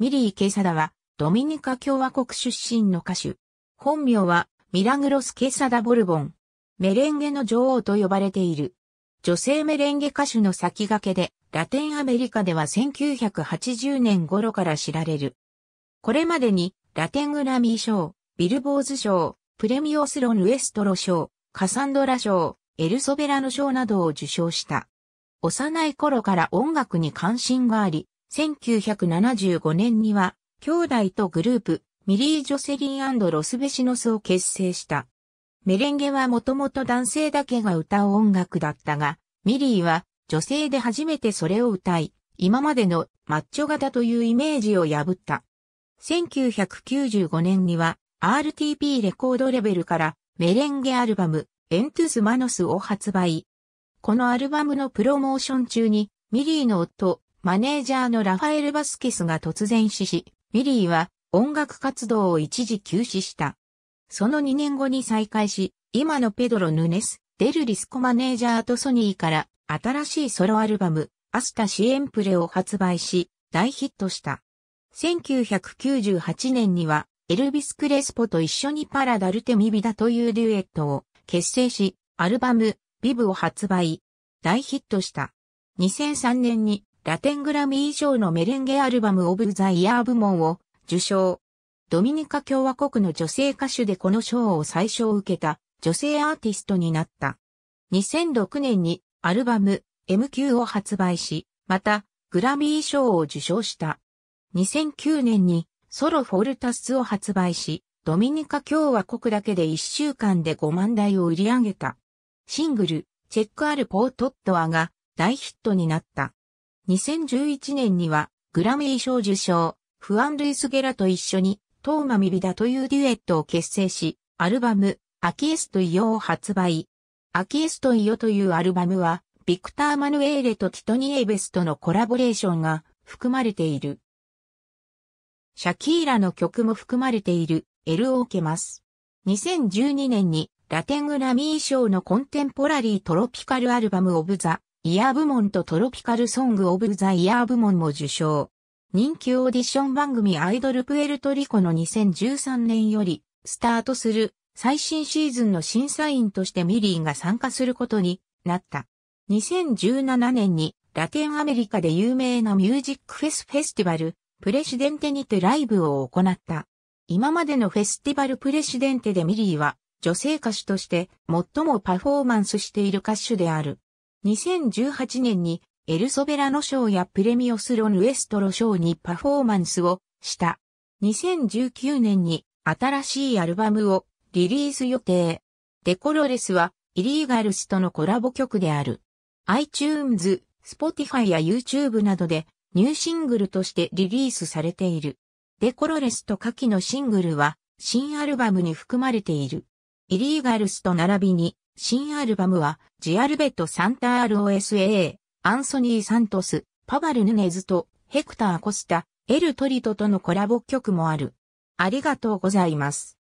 ミリー・ケサダは、ドミニカ共和国出身の歌手。本名は、ミラグロス・ケサダ・ボルボン。メレンゲの女王と呼ばれている。女性メレンゲ歌手の先駆けで、ラテンアメリカでは1980年頃から知られる。これまでに、ラテングラミー賞、ビルボーズ賞、プレミオスロン・ウエストロ賞、カサンドラ賞、エルソベラの賞などを受賞した。幼い頃から音楽に関心があり、1975年には、兄弟とグループ、ミリー・ジョセリンロス・ベシノスを結成した。メレンゲはもともと男性だけが歌う音楽だったが、ミリーは女性で初めてそれを歌い、今までのマッチョ型というイメージを破った。1995年には RTP レコードレベルからメレンゲアルバムエントゥスマノスを発売。このアルバムのプロモーション中にミリーの夫マネージャーのラファエル・バスケスが突然死し、ミリーは音楽活動を一時休止した。その2年後に再開し、今のペドロ・ヌネス、デル・リスコマネージャーとソニーから新しいソロアルバム、アスタ・シエンプレを発売し、大ヒットした。1998年には、エルビス・クレスポと一緒にパラダルテミビダというデュエットを結成し、アルバム、ビブを発売。大ヒットした。2003年にラテングラミー賞のメレンゲアルバムオブザイヤー部門を受賞。ドミニカ共和国の女性歌手でこの賞を最初受けた女性アーティストになった。2006年にアルバム MQ を発売し、またグラミー賞を受賞した。2009年にソロフォルタスを発売し、ドミニカ共和国だけで1週間で5万台を売り上げた。シングル、チェックアルポートットアが大ヒットになった。2011年にはグラミー賞受賞、フアン・ルイス・ゲラと一緒に、トーマ・ミビダというデュエットを結成し、アルバム、アキエスト・イオを発売。アキエスト・イオというアルバムは、ビクター・マヌエーレとティトニ・エーベスとのコラボレーションが含まれている。シャキーラの曲も含まれている、エル・オーケマス。2012年に、ラテングラミー賞のコンテンポラリー・トロピカル・アルバム・オブ・ザ・イヤー部門とトロピカルソングオブザイヤー部門も受賞。人気オーディション番組アイドルプエルトリコの2013年よりスタートする最新シーズンの審査員としてミリーが参加することになった。2017年にラテンアメリカで有名なミュージックフェスフェスティバルプレシデンテにてライブを行った。今までのフェスティバルプレシデンテでミリーは女性歌手として最もパフォーマンスしている歌手である。2018年にエルソベラノ賞やプレミオスロンウエストロ賞にパフォーマンスをした。2019年に新しいアルバムをリリース予定。デコロレスはイリーガルスとのコラボ曲である。iTunes、Spotify や YouTube などでニューシングルとしてリリースされている。デコロレスと下記のシングルは新アルバムに含まれている。イリーガルスと並びに新アルバムは、ジアルベット・サンタ ROSAA、アンソニー・サントス、パバル・ヌネズと、ヘクター・コスタ、エル・トリトとのコラボ曲もある。ありがとうございます。